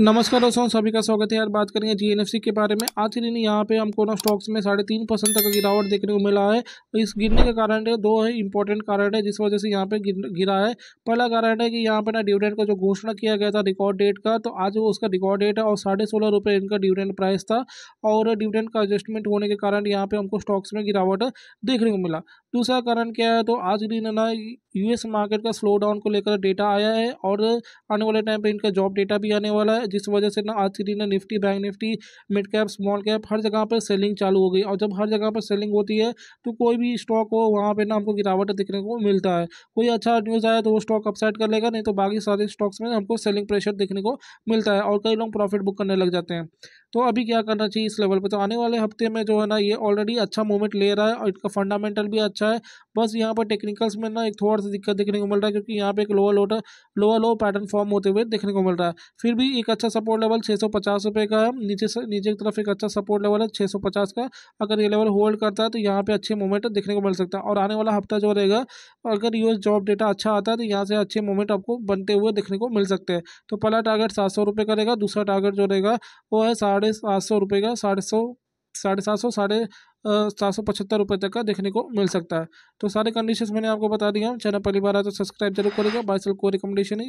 नमस्कार दोस्तों सभी का स्वागत है यार बात करेंगे जीएनएफसी के बारे में आज के दिन यहाँ पे हमको ना स्टॉक्स में साढ़े तीन परसेंट तक का गिरावट देखने को मिला है इस गिरने का कारण है दो है इंपॉर्टेंट कारण है जिस वजह से यहाँ पे गिरा है पहला कारण है कि यहाँ पे ना डिविडेंड का जो घोषणा किया गया था रिकॉर्ड डेट का तो आज वो उसका रिकॉर्ड डेट है और साढ़े सोलह रुपये इनका डिविडेंड प्राइस था और डिविडेंड का एडजस्टमेंट होने के कारण यहाँ पे हमको स्टॉक्स में गिरावट देखने को मिला दूसरा कारण क्या है तो आज इन्होंने यूएस मार्केट का स्लो डाउन को लेकर डेटा आया है और आने वाले टाइम पे इनका जॉब डेटा भी आने वाला है जिस वजह से ना आज के दिन Nifty Bank Nifty mid cap small cap हर जगह पर सेलिंग चालू हो गई और जब हर जगह पर सेलिंग होती है तो कोई भी स्टॉक हो वहाँ पर ना हमको गिरावट दिखने को मिलता है कोई अच्छा न्यूज़ आया तो वो स्टॉक अपसाइड कर लेगा नहीं तो बाकी सारे स्टॉक्स में हमको सेलिंग प्रेशर देखने को मिलता है और कई लोग प्रॉफिट बुक करने लग जाते हैं तो अभी क्या करना चाहिए इस लेवल पे तो आने वाले हफ्ते में जो है ना ये ऑलरेडी अच्छा मूवमेंट ले रहा है और इनका फंडामेंटल भी अच्छा है बस यहाँ पर टेक्निकल्स में ना एक थोड़ा सा दिक्कत देखने को मिल रहा है क्योंकि यहाँ पे एक लोअर लोटर लोअर लो पैटर्न फॉर्म होते हुए देखने को मिल रहा है फिर भी एक अच्छा सपोर्ट लेवल छः सौ पचास रुपये का है नीचे से नीचे की तरफ एक अच्छा सपोर्ट लेवल है छः सौ पचास का अगर ये लेवल होल्ड करता है तो यहाँ पे अच्छे मोमेंट देखने को मिल सकता है और आने वाला हफ्ता जो रहेगा अगर ये जॉब डेटा अच्छा आता है तो यहाँ से अच्छे मोमेंट आपको बनते हुए देखने को मिल सकते हैं तो पहला टारगेट सात सौ रुपये का रहेगा दूसरा टारगेट जो रहेगा वो है साढ़े सात सौ रुपये का साढ़े सौ साढ़े सात सौ साढ़े सात सौ पचहत्तर रुपये तक का देखने को मिल सकता है तो सारे कंडीशंस मैंने आपको बता दिया चैनल पहली बार आया तो सब्सक्राइब जरूर करेगा बाइसल को रिकमेंडेशन नहीं